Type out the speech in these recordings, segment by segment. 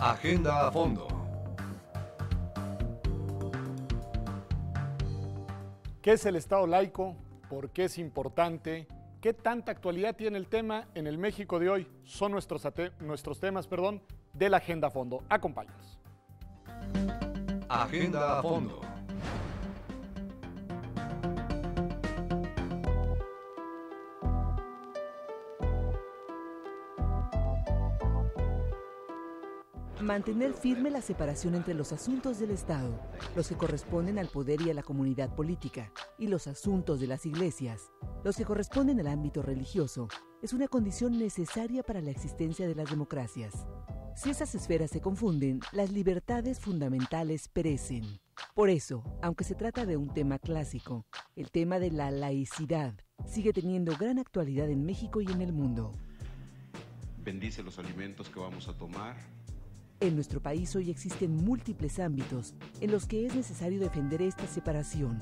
Agenda a fondo. ¿Qué es el Estado laico? ¿Por qué es importante? ¿Qué tanta actualidad tiene el tema en el México de hoy? Son nuestros, nuestros temas perdón, de la Agenda a Fondo. Acompáñanos. Agenda a Fondo. mantener firme la separación entre los asuntos del Estado, los que corresponden al poder y a la comunidad política, y los asuntos de las iglesias, los que corresponden al ámbito religioso, es una condición necesaria para la existencia de las democracias. Si esas esferas se confunden, las libertades fundamentales perecen. Por eso, aunque se trata de un tema clásico, el tema de la laicidad sigue teniendo gran actualidad en México y en el mundo. Bendice los alimentos que vamos a tomar en nuestro país hoy existen múltiples ámbitos en los que es necesario defender esta separación.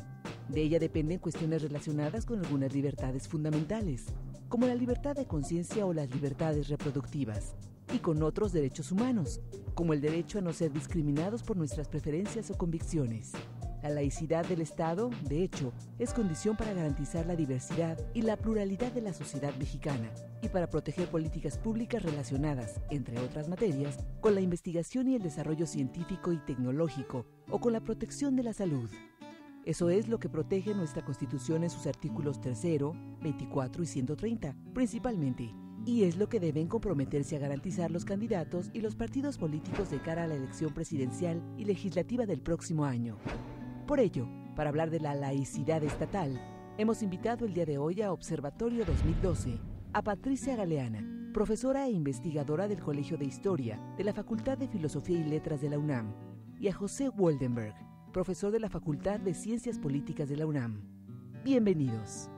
De ella dependen cuestiones relacionadas con algunas libertades fundamentales, como la libertad de conciencia o las libertades reproductivas, y con otros derechos humanos, como el derecho a no ser discriminados por nuestras preferencias o convicciones. La laicidad del Estado, de hecho, es condición para garantizar la diversidad y la pluralidad de la sociedad mexicana y para proteger políticas públicas relacionadas, entre otras materias, con la investigación y el desarrollo científico y tecnológico o con la protección de la salud. Eso es lo que protege nuestra Constitución en sus artículos 3, 24 y 130, principalmente, y es lo que deben comprometerse a garantizar los candidatos y los partidos políticos de cara a la elección presidencial y legislativa del próximo año. Por ello, para hablar de la laicidad estatal, hemos invitado el día de hoy a Observatorio 2012 a Patricia Galeana, profesora e investigadora del Colegio de Historia de la Facultad de Filosofía y Letras de la UNAM, y a José Woldenberg, profesor de la Facultad de Ciencias Políticas de la UNAM. Bienvenidos.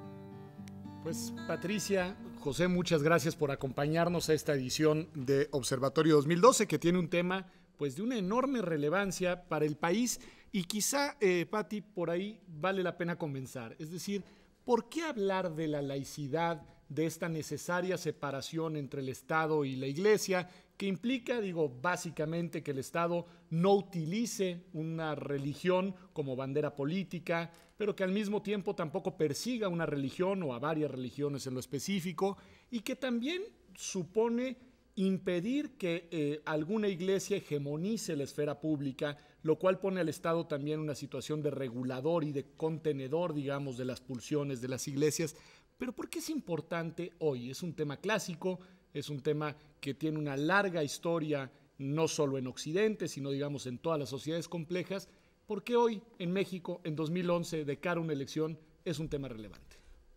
Pues Patricia, José, muchas gracias por acompañarnos a esta edición de Observatorio 2012 que tiene un tema pues de una enorme relevancia para el país y quizá, eh, Patti, por ahí vale la pena comenzar. Es decir, ¿por qué hablar de la laicidad, de esta necesaria separación entre el Estado y la Iglesia, que implica, digo, básicamente que el Estado no utilice una religión como bandera política, pero que al mismo tiempo tampoco persiga una religión o a varias religiones en lo específico, y que también supone impedir que eh, alguna iglesia hegemonice la esfera pública lo cual pone al Estado también una situación de regulador y de contenedor, digamos, de las pulsiones de las iglesias. Pero ¿por qué es importante hoy? Es un tema clásico, es un tema que tiene una larga historia, no solo en Occidente, sino, digamos, en todas las sociedades complejas. ¿Por qué hoy, en México, en 2011, de cara a una elección, es un tema relevante?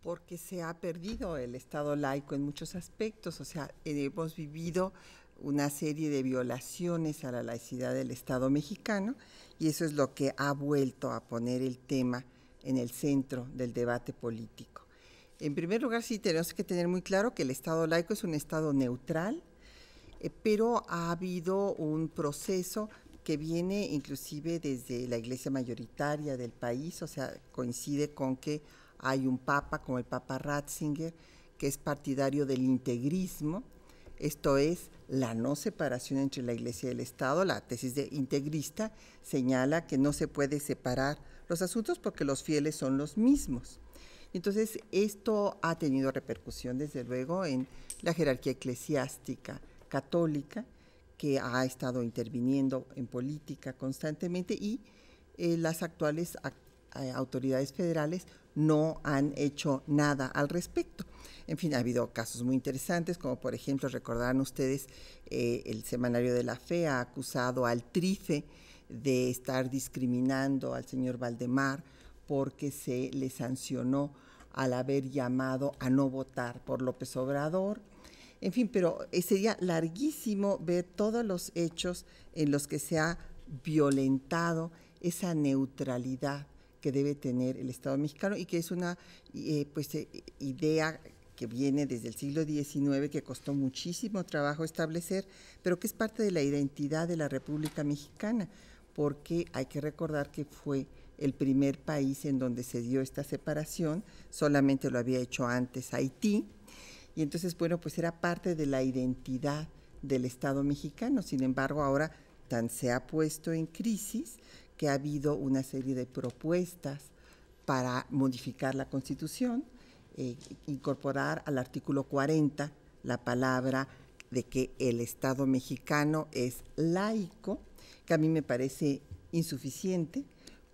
porque se ha perdido el Estado laico en muchos aspectos, o sea, hemos vivido una serie de violaciones a la laicidad del Estado mexicano y eso es lo que ha vuelto a poner el tema en el centro del debate político. En primer lugar, sí tenemos que tener muy claro que el Estado laico es un Estado neutral, eh, pero ha habido un proceso que viene inclusive desde la iglesia mayoritaria del país, o sea, coincide con que hay un papa como el Papa Ratzinger, que es partidario del integrismo, esto es la no separación entre la Iglesia y el Estado. La tesis de integrista señala que no se puede separar los asuntos porque los fieles son los mismos. Entonces, esto ha tenido repercusión, desde luego, en la jerarquía eclesiástica católica, que ha estado interviniendo en política constantemente, y eh, las actuales eh, autoridades federales no han hecho nada al respecto. En fin, ha habido casos muy interesantes, como por ejemplo, recordarán ustedes, eh, el semanario de la fe ha acusado al Trife de estar discriminando al señor Valdemar porque se le sancionó al haber llamado a no votar por López Obrador. En fin, pero eh, sería larguísimo ver todos los hechos en los que se ha violentado esa neutralidad que debe tener el Estado mexicano y que es una eh, pues, eh, idea que viene desde el siglo XIX, que costó muchísimo trabajo establecer, pero que es parte de la identidad de la República Mexicana, porque hay que recordar que fue el primer país en donde se dio esta separación, solamente lo había hecho antes Haití, y entonces, bueno, pues era parte de la identidad del Estado mexicano, sin embargo, ahora tan se ha puesto en crisis que ha habido una serie de propuestas para modificar la Constitución, eh, incorporar al artículo 40 la palabra de que el Estado mexicano es laico, que a mí me parece insuficiente,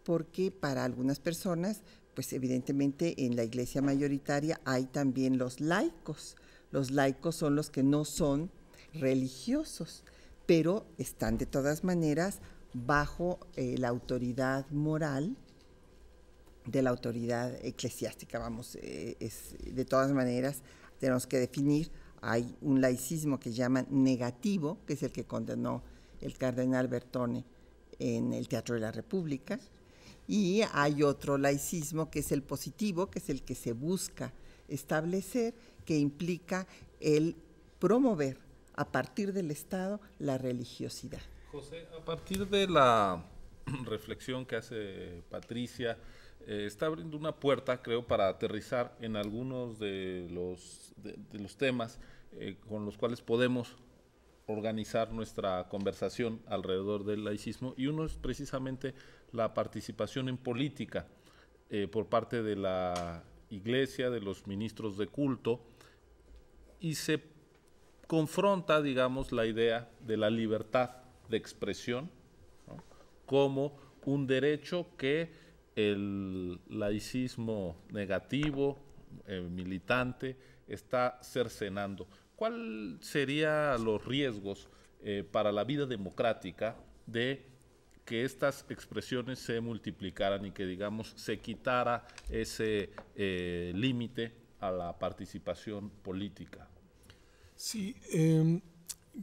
porque para algunas personas, pues evidentemente en la iglesia mayoritaria hay también los laicos. Los laicos son los que no son religiosos, pero están de todas maneras bajo eh, la autoridad moral de la autoridad eclesiástica. Vamos, eh, es, de todas maneras, tenemos que definir, hay un laicismo que llaman negativo, que es el que condenó el cardenal Bertone en el Teatro de la República, y hay otro laicismo que es el positivo, que es el que se busca establecer, que implica el promover a partir del Estado la religiosidad. José, a partir de la reflexión que hace Patricia, eh, está abriendo una puerta, creo, para aterrizar en algunos de los, temas eh, con los cuales podemos organizar nuestra conversación alrededor del laicismo y uno es precisamente la participación en política eh, por parte de la iglesia, de los ministros de culto y se confronta, digamos, la idea de la libertad de expresión como un derecho que el laicismo negativo, eh, militante, está cercenando. ¿Cuáles serían los riesgos eh, para la vida democrática de que estas expresiones se multiplicaran y que, digamos, se quitara ese eh, límite a la participación política? Sí, em,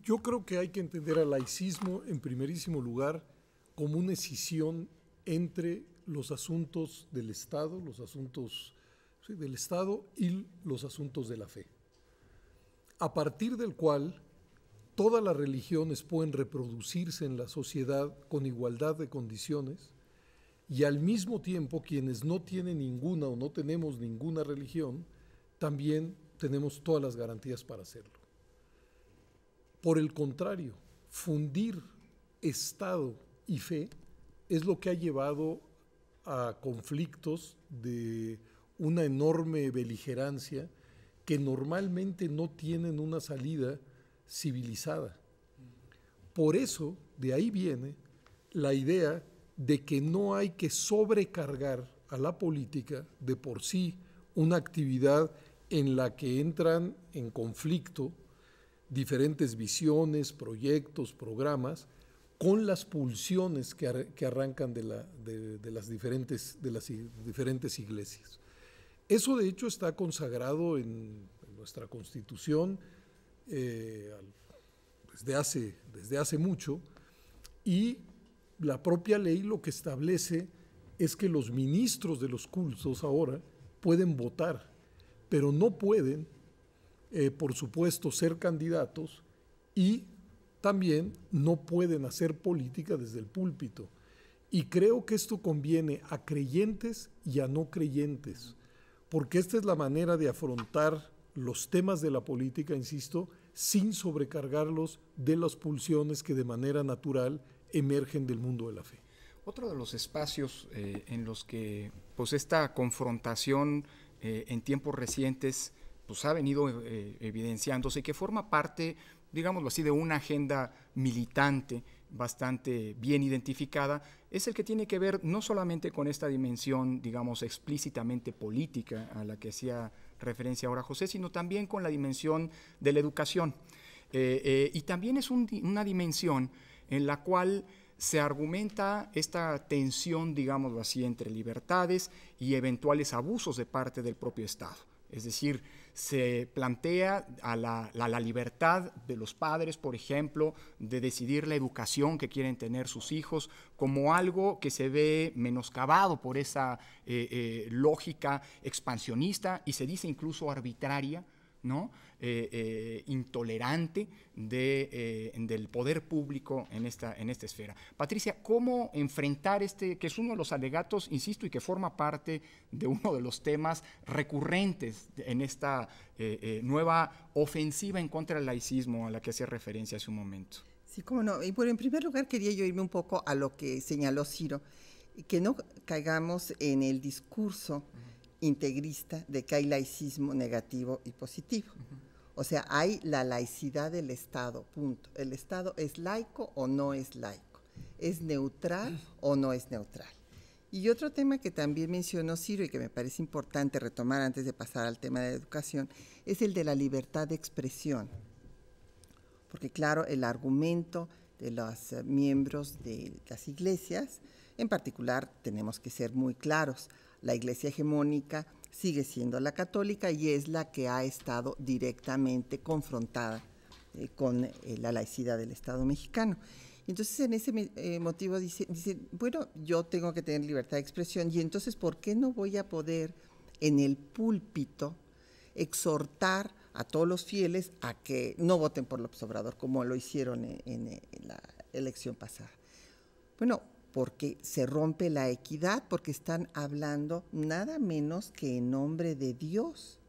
yo creo que hay que entender al laicismo en primerísimo lugar como una escisión entre los asuntos del Estado, los asuntos del Estado y los asuntos de la fe, a partir del cual todas las religiones pueden reproducirse en la sociedad con igualdad de condiciones y al mismo tiempo quienes no tienen ninguna o no tenemos ninguna religión, también tenemos todas las garantías para hacerlo. Por el contrario, fundir Estado y fe es lo que ha llevado a conflictos de una enorme beligerancia que normalmente no tienen una salida civilizada. Por eso, de ahí viene la idea de que no hay que sobrecargar a la política de por sí una actividad en la que entran en conflicto diferentes visiones, proyectos, programas, con las pulsiones que, que arrancan de, la, de, las diferentes, de las diferentes iglesias. Eso de hecho está consagrado en, nuestra constitución eh, desde, hace, desde hace mucho y la propia ley lo que establece es que los ministros de los cultos ahora pueden votar, pero no pueden eh, por supuesto, ser candidatos y también no pueden hacer política desde el púlpito. Y creo que esto conviene a creyentes y a no creyentes, porque esta es la manera de afrontar los temas de la política, insisto, sin sobrecargarlos de las pulsiones que de manera natural emergen del mundo de la fe. Otro de los espacios eh, en los que pues esta confrontación eh, en tiempos recientes pues ha venido eh, evidenciándose que forma parte, digámoslo así, de una agenda militante bastante bien identificada, es el que tiene que ver no solamente con esta dimensión, digamos, explícitamente política a la que hacía referencia ahora José, sino también con la dimensión de la educación. Eh, eh, y también es una dimensión en la cual se argumenta esta tensión, digámoslo así, entre libertades y eventuales abusos de parte del propio Estado. Es decir, se plantea a la, libertad de los padres, por ejemplo, de decidir la educación que quieren tener sus hijos como algo que se ve menoscabado por esa eh, eh, lógica expansionista y se dice incluso arbitraria ¿no? Eh, eh, intolerante eh, del poder público en esta, en esta esfera. Patricia, ¿cómo enfrentar este, que es uno de los alegatos, insisto, y que forma parte de uno de los temas recurrentes en esta nueva ofensiva en contra del laicismo a la que hacía referencia hace un momento? Sí, cómo no. Y bueno, en primer lugar quería yo irme un poco a lo que señaló Ciro, que no caigamos en el discurso integrista de que hay laicismo negativo y positivo. O sea, hay la laicidad del Estado, punto. ¿El Estado es laico o no es laico? ¿Es neutral o no es neutral? Y otro tema que también mencionó Ciro y que me parece importante retomar antes de pasar al tema de la educación es el de la libertad de expresión. Porque claro, el argumento de los miembros de las iglesias, en particular, tenemos que ser muy claros, la iglesia hegemónica sigue siendo la católica y es la que ha estado directamente confrontada eh, con eh, la laicidad del Estado mexicano. Entonces, en ese eh, motivo dice, bueno, yo tengo que tener libertad de expresión y entonces, ¿por qué no voy a poder en el púlpito exhortar a todos los fieles a que no voten por el Obrador, como lo hicieron en, en la elección pasada? Bueno, porque se rompe la equidad, porque están hablando nada menos que en nombre de Dios.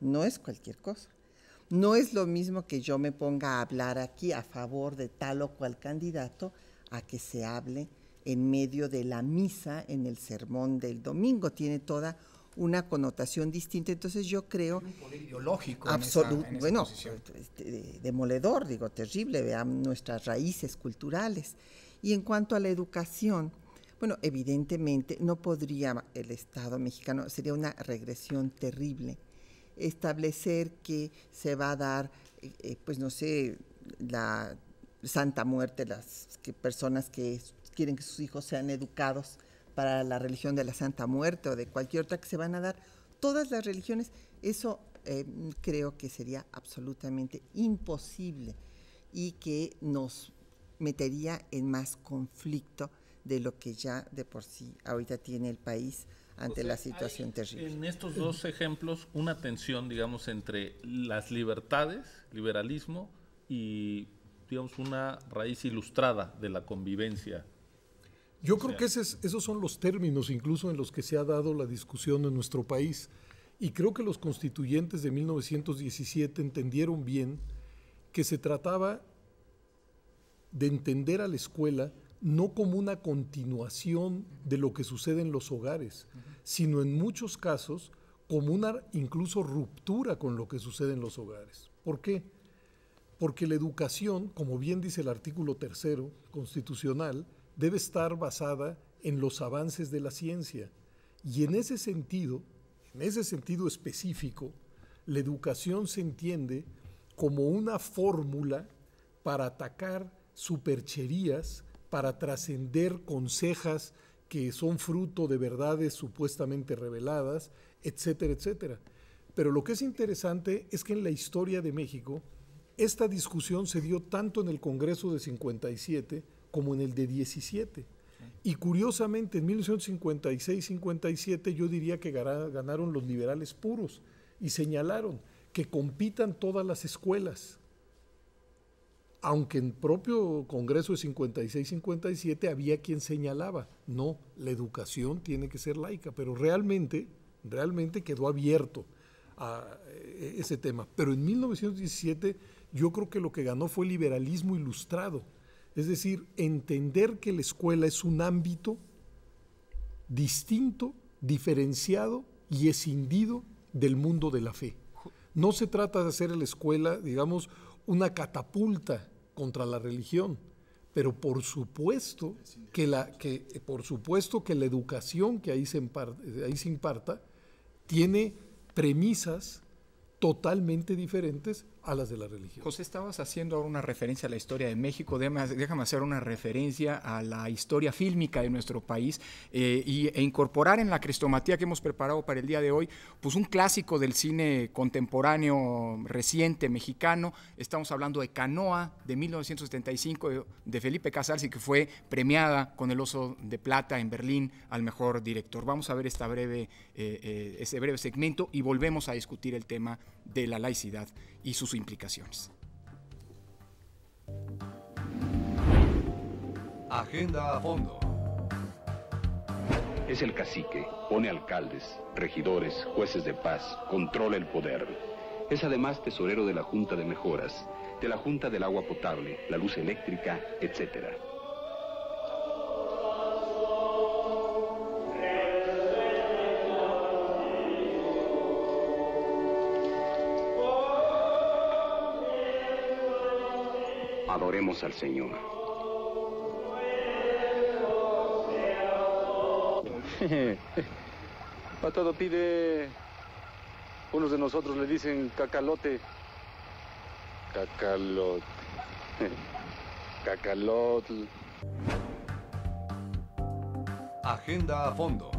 No es cualquier cosa. No es lo mismo que yo me ponga a hablar aquí a favor de tal o cual candidato a que se hable en medio de la misa, en el sermón del domingo. Tiene toda una connotación distinta. Entonces yo creo... Un poder ideológico. Bueno, este, demoledor, digo, terrible. Vean nuestras raíces culturales. Y en cuanto a la educación, bueno, evidentemente no podría el Estado mexicano, sería una regresión terrible establecer que se va a dar, eh, pues no sé, la santa muerte, las personas que quieren que sus hijos sean educados para la religión de la santa muerte o de cualquier otra que se van a dar, todas las religiones, eso eh, creo que sería absolutamente imposible y que nos metería en más conflicto de lo que ya de por sí ahorita tiene el país ante la situación terrible. En estos dos ejemplos, una tensión, digamos, entre las libertades, liberalismo y, digamos, una raíz ilustrada de la convivencia. Yo creo que esos, esos son los términos incluso en los que se ha dado la discusión en nuestro país. Y creo que los constituyentes de 1917 entendieron bien que se trataba de entender a la escuela no como una continuación de lo que sucede en los hogares, sino en muchos casos como una incluso ruptura con lo que sucede en los hogares. ¿Por qué? Porque la educación, como bien dice el artículo tercero constitucional, debe estar basada en los avances de la ciencia. Y en ese sentido, en ese sentido específico, la educación se entiende como una fórmula para atacar supercherías para trascender consejas que son fruto de verdades supuestamente reveladas, etcétera, etcétera. Pero lo que es interesante es que en la historia de México, esta discusión se dio tanto en el Congreso de 57 como en el de 17. Y curiosamente, en 1956-57 yo diría que ganaron los liberales puros y señalaron que compitan todas las escuelas, aunque en propio Congreso de 56-57 había quien señalaba, no, la educación tiene que ser laica, pero realmente, realmente quedó abierto a eh, ese tema. Pero en 1917 yo creo que lo que ganó fue liberalismo ilustrado, es decir, entender que la escuela es un ámbito distinto, diferenciado y escindido del mundo de la fe. No se trata de hacer la escuela, digamos, una catapulta contra la religión, pero por supuesto que la, que, eh, por supuesto que la educación que ahí se, eh, ahí se imparta tiene premisas totalmente diferentes a las de la religión. José, estabas haciendo ahora una referencia a la historia de México, déjame, hacer una referencia a la historia fílmica de nuestro país eh, e incorporar en la cristomatía que hemos preparado para el día de hoy, pues un clásico del cine contemporáneo reciente mexicano, estamos hablando de Canoa de 1975 eh, de, Felipe Casals y que fue premiada con el Oso de Plata en Berlín al mejor director. Vamos a ver esta breve, eh, ese breve segmento y volvemos a discutir el tema de la laicidad y sus implicaciones. Agenda a fondo. Es el cacique, pone alcaldes, regidores, jueces de paz, controla el poder. Es además tesorero de la Junta de Mejoras, de la Junta del Agua Potable, la Luz Eléctrica, etcétera. Vemos al Señor. A todo pide. Unos de nosotros le dicen cacalote. Cacalote. Cacalote. Agenda a fondo.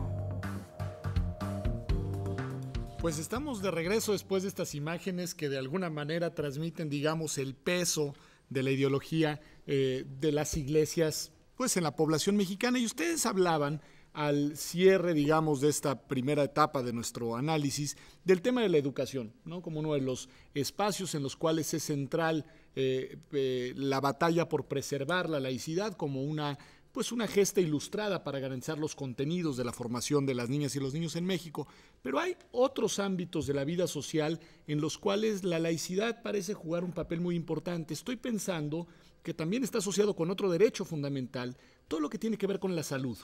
Pues estamos de regreso después de estas imágenes que de alguna manera transmiten, digamos, el peso de la ideología eh, de las iglesias, pues en la población mexicana. Y ustedes hablaban al cierre, digamos, de esta primera etapa de nuestro análisis del tema de la educación, ¿no? como uno de los espacios en los cuales es central eh, eh, la batalla por preservar la laicidad como una pues una gesta ilustrada para garantizar los contenidos de la formación de las niñas y los niños en México, pero hay otros ámbitos de la vida social en los cuales la laicidad parece jugar un papel muy importante. Estoy pensando que también está asociado con otro derecho fundamental, todo lo que tiene que ver con la salud.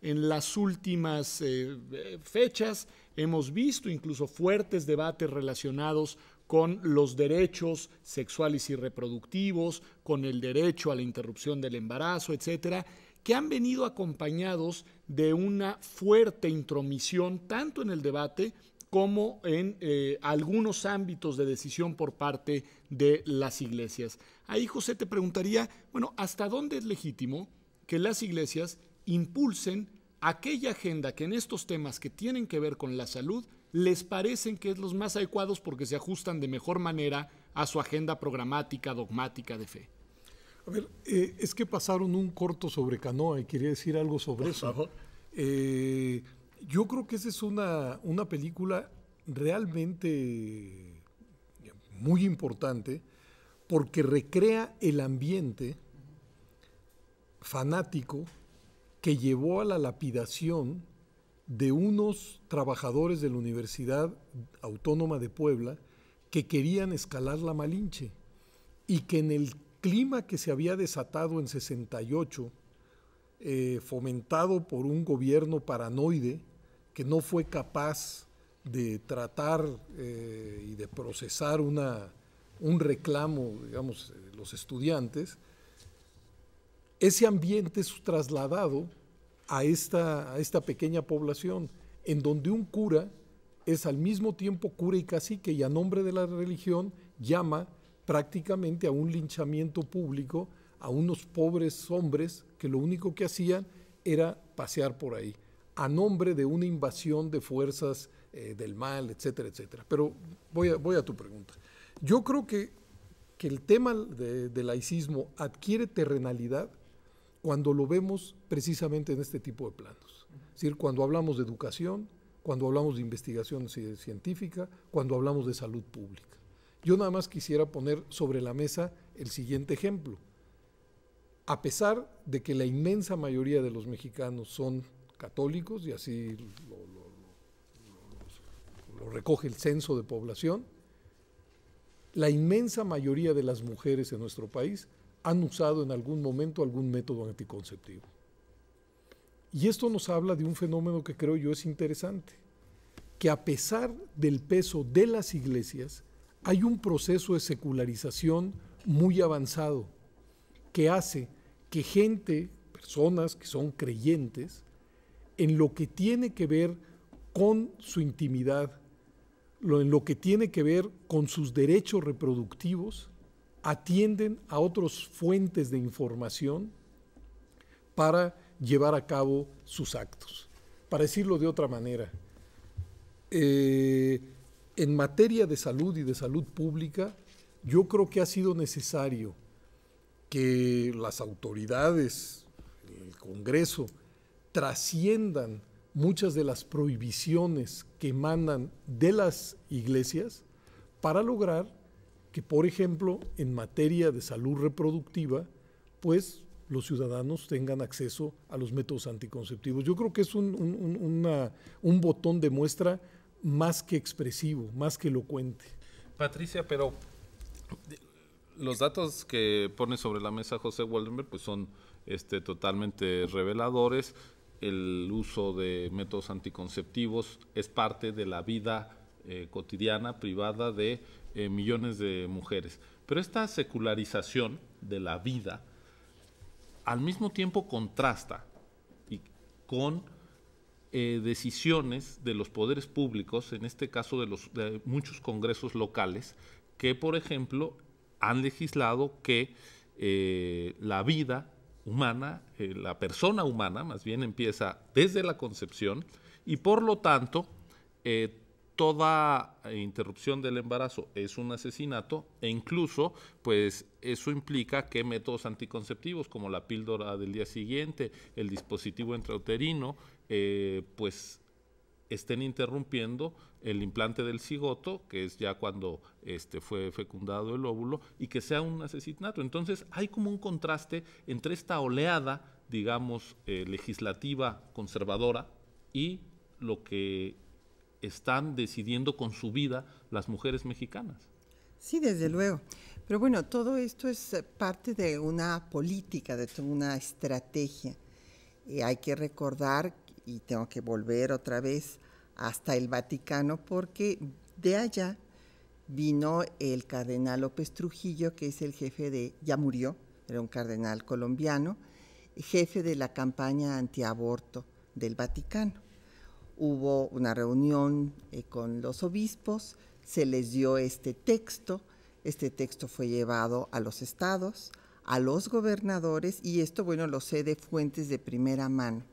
En las últimas eh, eh, fechas hemos visto incluso fuertes debates relacionados con los derechos sexuales y reproductivos, con el derecho a la interrupción del embarazo, etcétera que han venido acompañados de una fuerte intromisión tanto en el debate como en eh, algunos ámbitos de decisión por parte de las iglesias. Ahí José te preguntaría, bueno, ¿hasta dónde es legítimo que las iglesias impulsen aquella agenda que en estos temas que tienen que ver con la salud les parecen que es los más adecuados porque se ajustan de mejor manera a su agenda programática, dogmática de fe? A ver, eh, es que pasaron un corto sobre Canoa y quería decir algo sobre eso. Eh, yo creo que esa es una, una película realmente muy importante porque recrea el ambiente fanático que llevó a la lapidación de unos trabajadores de la Universidad Autónoma de Puebla que querían escalar la Malinche y que en el clima que se había desatado en 68, eh, fomentado por un gobierno paranoide que no fue capaz de tratar eh, y de procesar una, un reclamo, digamos, eh, los estudiantes, ese ambiente es trasladado a esta, a esta pequeña población, en donde un cura es al mismo tiempo cura y cacique y a nombre de la religión llama prácticamente a un linchamiento público a unos pobres hombres que lo único que hacían era pasear por ahí, a nombre de una invasión de fuerzas eh, del mal, etcétera, etcétera. Pero voy a, voy a tu pregunta. Yo creo que, que el tema de, del laicismo adquiere terrenalidad cuando lo vemos precisamente en este tipo de planos. Es decir, cuando hablamos de educación, cuando hablamos de investigación científica, cuando hablamos de salud pública. Yo nada más quisiera poner sobre la mesa el siguiente ejemplo. A pesar de que la inmensa mayoría de los mexicanos son católicos, y así lo, recoge el censo de población, la inmensa mayoría de las mujeres en nuestro país han usado en algún momento algún método anticonceptivo. Y esto nos habla de un fenómeno que creo yo es interesante, que a pesar del peso de las iglesias, hay un proceso de secularización muy avanzado que hace que gente, personas que son creyentes, en lo que tiene que ver con su intimidad, en lo que tiene que ver con sus derechos reproductivos, atienden a otras fuentes de información para llevar a cabo sus actos. Para decirlo de otra manera, eh, en materia de salud y de salud pública, yo creo que ha sido necesario que las autoridades, el Congreso, trasciendan muchas de las prohibiciones que mandan de las iglesias para lograr que, por ejemplo, en materia de salud reproductiva, pues los ciudadanos tengan acceso a los métodos anticonceptivos. Yo creo que es un botón de muestra más que expresivo, más que elocuente. Patricia, pero los datos que pone sobre la mesa José Waldenberg pues son este, totalmente reveladores. El uso de métodos anticonceptivos es parte de la vida eh, cotidiana, privada de eh, millones de mujeres. Pero esta secularización de la vida al mismo tiempo contrasta y con eh, decisiones de los poderes públicos, en este caso de, los, muchos congresos locales, que por ejemplo han legislado que eh, la vida humana, eh, la persona humana más bien empieza desde la concepción y por lo tanto toda eh, interrupción del embarazo es un asesinato e incluso pues eso implica que métodos anticonceptivos como la píldora del día siguiente, el dispositivo intrauterino, eh, pues estén interrumpiendo el implante del cigoto, que es ya cuando este, fue fecundado el óvulo, y que sea un asesinato. Entonces hay como un contraste entre esta oleada, digamos, eh, legislativa conservadora y lo que están decidiendo con su vida las mujeres mexicanas. Sí, desde luego. Pero bueno, todo esto es parte de una política, de una estrategia. hay que recordar, y tengo que volver otra vez hasta el Vaticano, porque de allá vino el cardenal López Trujillo, que es el jefe de, ya murió, era un cardenal colombiano, jefe de la campaña antiaborto del Vaticano hubo una reunión eh, con los obispos, se les dio este texto, este texto fue llevado a los estados, a los gobernadores y esto, bueno, lo sé de fuentes de primera mano,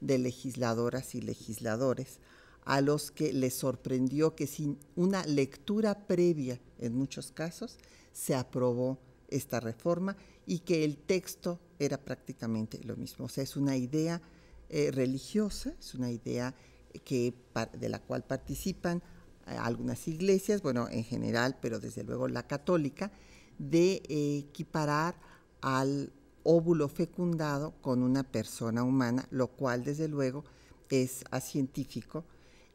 de legisladoras y legisladores, a los que les sorprendió que sin una lectura previa, en muchos casos, se aprobó esta reforma y que el texto era prácticamente lo mismo. O sea, es una idea eh, religiosa, es una idea que, de la cual participan eh, algunas iglesias, bueno, en general, pero desde luego la católica, de equiparar al óvulo fecundado con una persona humana, lo cual desde luego es científico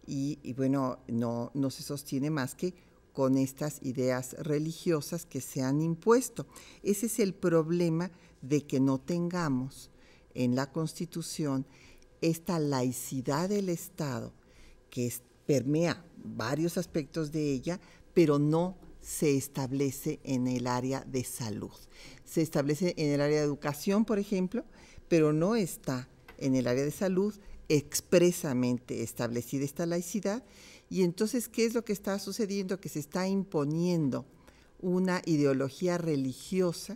y, bueno, no, no se sostiene más que con estas ideas religiosas que se han impuesto. Ese es el problema de que no tengamos en la Constitución esta laicidad del Estado que permea varios aspectos de ella, pero no se establece en el área de salud. Se establece en el área de educación, por ejemplo, pero no está en el área de salud expresamente establecida esta laicidad. Y entonces, ¿qué es lo que está sucediendo? Que se está imponiendo una ideología religiosa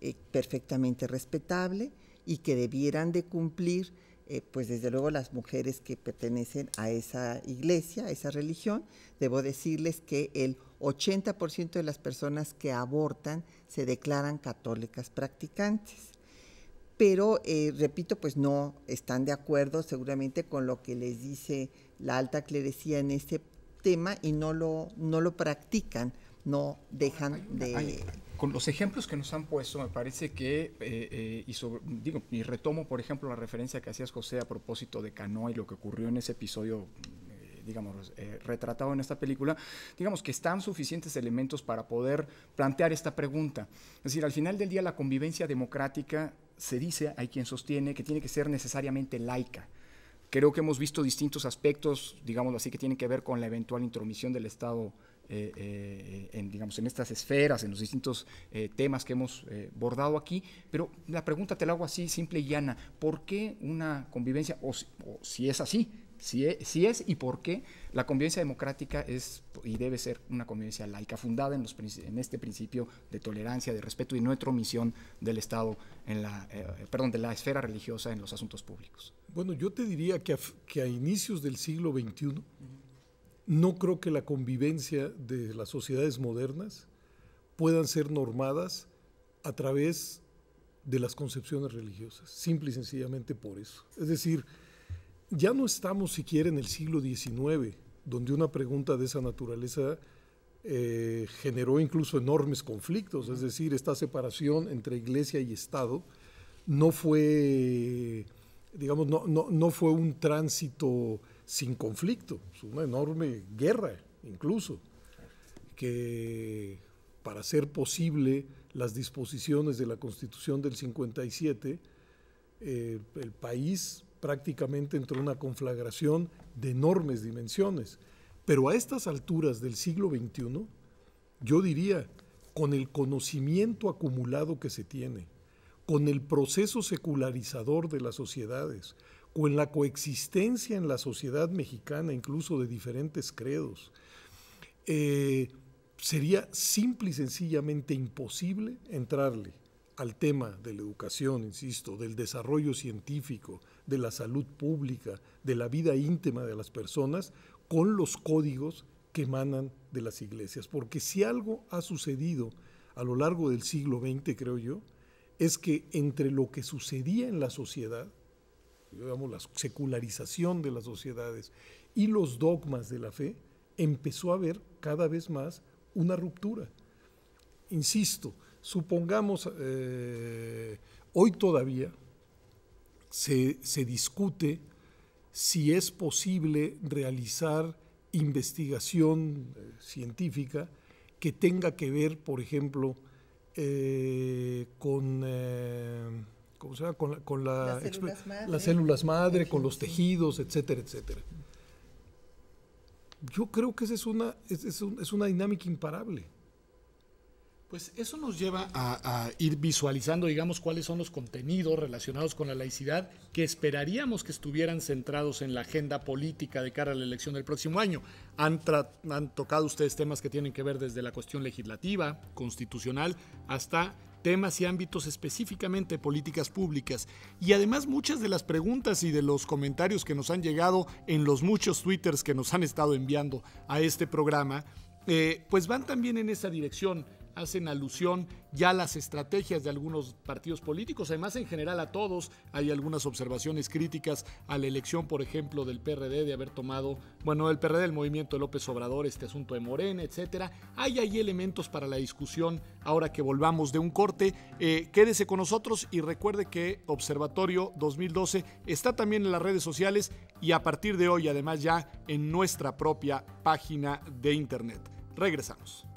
eh, perfectamente respetable y que debieran de cumplir eh, pues desde luego las mujeres que pertenecen a esa iglesia, a esa religión, debo decirles que el 80% de las personas que abortan se declaran católicas practicantes. Pero, eh, repito, pues no están de acuerdo seguramente con lo que les dice la alta clerecía en este tema y no lo, no lo practican, no dejan de con los ejemplos que nos han puesto, me parece que, eh, eh, y, digo, y retomo, por ejemplo, la referencia que hacías, José, a propósito de Canoa y lo que ocurrió en ese episodio eh, digamos, retratado en esta película, digamos que están suficientes elementos para poder plantear esta pregunta. Es decir, al final del día la convivencia democrática se dice, hay quien sostiene, que tiene que ser necesariamente laica. Creo que hemos visto distintos aspectos, digamos, así, que tienen que ver con la eventual intromisión del Estado eh, eh, en, digamos, en estas esferas, en los distintos eh, temas que hemos bordado aquí, pero la pregunta te la hago así, simple y llana, ¿por qué una convivencia, o, si es así, e, si es, y por qué la convivencia democrática es y debe ser una convivencia laica, fundada en, los, en este principio de tolerancia, de respeto y no omisión del Estado en la, perdón, de la esfera religiosa en los asuntos públicos. Bueno, yo te diría que a, que a inicios del siglo XXI, no creo que la convivencia de las sociedades modernas puedan ser normadas a través de las concepciones religiosas, simple y sencillamente por eso. Es decir, ya no estamos siquiera en el siglo XIX, donde una pregunta de esa naturaleza eh, generó incluso enormes conflictos, es decir, esta separación entre iglesia y Estado no fue, digamos, no fue un tránsito sin conflicto, es una enorme guerra incluso, que para hacer posible las disposiciones de la Constitución del 57, eh, el país prácticamente entró en una conflagración de enormes dimensiones. Pero a estas alturas del siglo XXI, yo diría, con el conocimiento acumulado que se tiene, con el proceso secularizador de las sociedades, o en la coexistencia en la sociedad mexicana, incluso de diferentes credos, eh, sería simple y sencillamente imposible entrarle al tema de la educación, insisto, del desarrollo científico, de la salud pública, de la vida íntima de las personas, con los códigos que emanan de las iglesias. Porque si algo ha sucedido a lo largo del siglo XX, creo yo, es que entre lo que sucedía en la sociedad digamos, la secularización de las sociedades y los dogmas de la fe, empezó a haber cada vez más una ruptura. Insisto, supongamos, eh, hoy todavía se, discute si es posible realizar investigación eh, científica que tenga que ver, por ejemplo, eh, con con, las, células madre, con los tejidos, etcétera, etcétera. Yo creo que esa es una, es, una dinámica imparable. Pues eso nos lleva a, ir visualizando, digamos, cuáles son los contenidos relacionados con la laicidad que esperaríamos que estuvieran centrados en la agenda política de cara a la elección del próximo año. han tocado ustedes temas que tienen que ver desde la cuestión legislativa, constitucional, hasta temas y ámbitos específicamente políticas públicas. Y además muchas de las preguntas y de los comentarios que nos han llegado en los muchos twitters que nos han estado enviando a este programa, eh, pues van también en esa dirección hacen alusión ya a las estrategias de algunos partidos políticos, además en general a todos. Hay algunas observaciones críticas a la elección, por ejemplo, del PRD de haber tomado, bueno, el PRD, el movimiento de López Obrador, este asunto de Morena, etcétera. Hay ahí elementos para la discusión ahora que volvamos de un corte. Eh, quédese con nosotros y recuerde que Observatorio 2012 está también en las redes sociales y a partir de hoy, además, ya en nuestra propia página de internet. Regresamos.